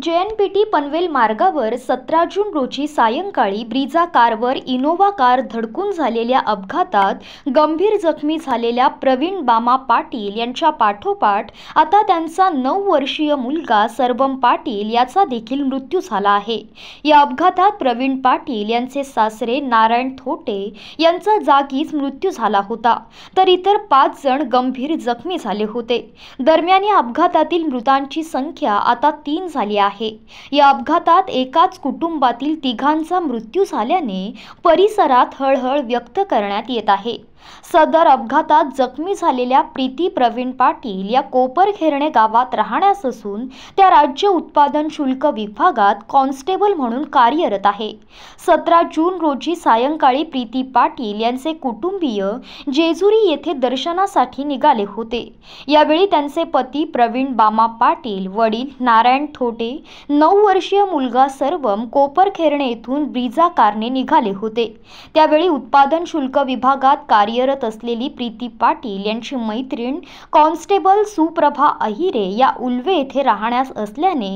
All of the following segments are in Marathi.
जे एन पी टी पनवेल मार्गावर सतरा जून रोजी सायंकाळी ब्रिजा कारवर इनोव्हा कार धडकून झालेल्या अपघातात गंभीर जखमी झालेल्या प्रवीण बामा पाटील यांच्या पाठोपाठ आता त्यांचा नऊ वर्षीय मुलगा सर्वम पाटील याचा देखील मृत्यू झाला आहे या अपघातात प्रवीण पाटील यांचे सासरे नारायण थोटे यांचा जागीच मृत्यू झाला होता तर इतर पाच जण गंभीर जखमी झाले होते दरम्यान या अपघातातील मृतांची संख्या आता तीन झाली आहे या अपघातात एकाच कुटुंबातील तिघांचा मृत्यू झाल्याने परिसरात हळहळ व्यक्त करण्यात येत आहे सदर अपघातात जखमी झालेल्या प्रीती प्रवीण पाटील या कोपरखेरणे गावात राहण्यास असून त्या राज्य उत्पादन शुल्क विभागात कॉन्स्टेबल म्हणून कार्यरत आहे सतरा जून रोजी सायंकाळी प्रीती पाटील यांचे कुटुंबीय जेजुरी येथे दर्शनासाठी निघाले होते यावेळी त्यांचे पती प्रवीण बामा पाटील वडील नारायण थोटे दिवशी नऊ वर्षीय मुलगा सर्वम कोपरखेरणे येथून ब्रिजा कारने निघाले होते त्यावेळी उत्पादन शुल्क विभागात कार्यरत असलेली प्रीती पाटील यांची मैत्रीण कॉन्स्टेबल सुप्रभा अहिरे या उल्वे येथे राहण्यास असल्याने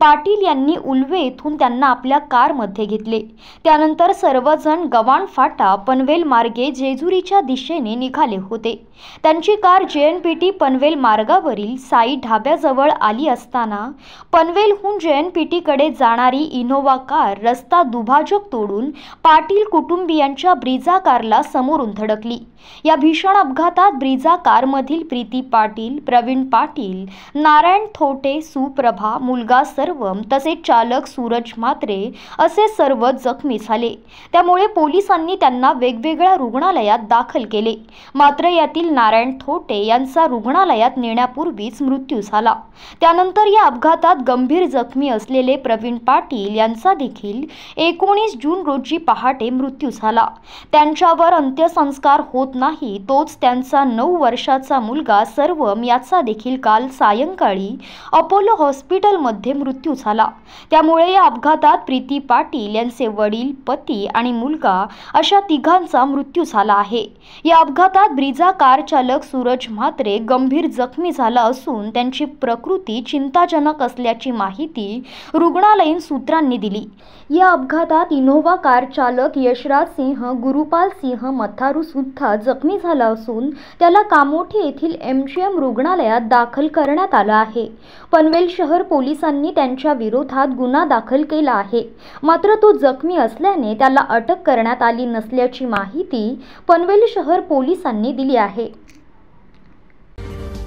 पाटील यांनी उल्वे येथून त्यांना आपल्या कारमध्ये घेतले त्यानंतर सर्वजण गवाण फाटा पनवेल मार्गे जेजुरीच्या दिशेने निघाले होते त्यांची कार जे एन पी टी पनवेल मार्गावरील साई ढाब्याजवळ आली असताना पनवेल पाटीलहून पीटीकडे जाणारी इनोवा कार रस्ता दुभाजक तोडून पाटील कुटुंबियांच्या ब्रिजा कारला समोरून धडकली या भीषण अपघातात ब्रिजा कारमधील प्रीती पाटील प्रवीण पाटील नारायण थोटे सुप्रभा मुलगा सर्वम तसेच चालक सूरज मात्रे असे सर्व जखमी झाले त्यामुळे पोलिसांनी त्यांना वेगवेगळ्या रुग्णालयात दाखल केले मात्र यातील नारायण थोटे यांचा रुग्णालयात नेण्यापूर्वीच मृत्यू झाला त्यानंतर या अपघातात गंभीर जखमी असलेले प्रवीण पाटील यांचा देखील एकोणीस जून रोजी पहाटे मृत्यू झाला त्यांच्यावर अंत्यसंस्कार होत नाही तोच त्यांचा नऊ वर्षाचा मुलगा सर्वम याचा देखील काल सायंकाळी अपोलो हॉस्पिटलमध्ये मृत्यू झाला त्यामुळे या अपघातात प्रीती पाटील यांचे वडील पती आणि मुलगा अशा तिघांचा मृत्यू झाला आहे या अपघातात ब्रिजा कार चालक सूरज म्हात्रे गंभीर जखमी झाला असून त्यांची प्रकृती चिंताजनक असल्याची माहिती माहिती रुग्णालयीन सूत्रांनी दिली या अपघातात इनोव्हा कार चालक यशराज सिंह गुरुपाल सिंह मथारू सुद्धा जखमी झाला असून त्याला कामोठी येथील एम जी एम रुग्णालयात दाखल करण्यात आलं आहे पनवेल शहर पोलिसांनी त्यांच्या विरोधात गुन्हा दाखल केला आहे मात्र तो जखमी असल्याने त्याला अटक करण्यात आली नसल्याची माहिती पनवेल शहर पोलिसांनी दिली आहे